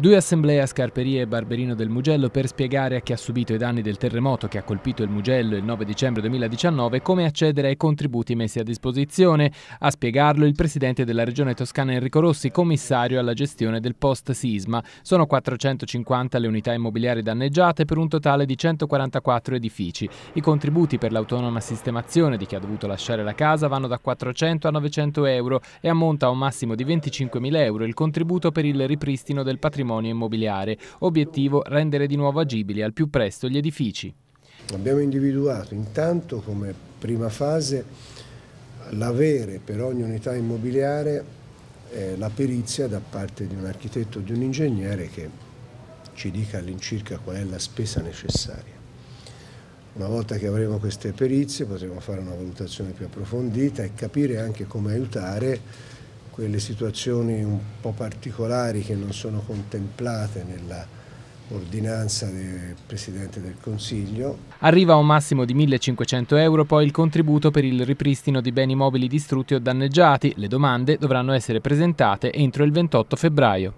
Due assemblee a Scarperie e Barberino del Mugello per spiegare a chi ha subito i danni del terremoto che ha colpito il Mugello il 9 dicembre 2019 come accedere ai contributi messi a disposizione. A spiegarlo il presidente della regione toscana Enrico Rossi, commissario alla gestione del post-sisma. Sono 450 le unità immobiliari danneggiate per un totale di 144 edifici. I contributi per l'autonoma sistemazione di chi ha dovuto lasciare la casa vanno da 400 a 900 euro e ammonta a un massimo di 25.000 euro il contributo per il ripristino del patrimonio patrimonio immobiliare, obiettivo rendere di nuovo agibili al più presto gli edifici. Abbiamo individuato intanto come prima fase l'avere per ogni unità immobiliare eh, la perizia da parte di un architetto o di un ingegnere che ci dica all'incirca qual è la spesa necessaria. Una volta che avremo queste perizie potremo fare una valutazione più approfondita e capire anche come aiutare quelle situazioni un po' particolari che non sono contemplate nella ordinanza del Presidente del Consiglio. Arriva a un massimo di 1.500 euro poi il contributo per il ripristino di beni mobili distrutti o danneggiati. Le domande dovranno essere presentate entro il 28 febbraio.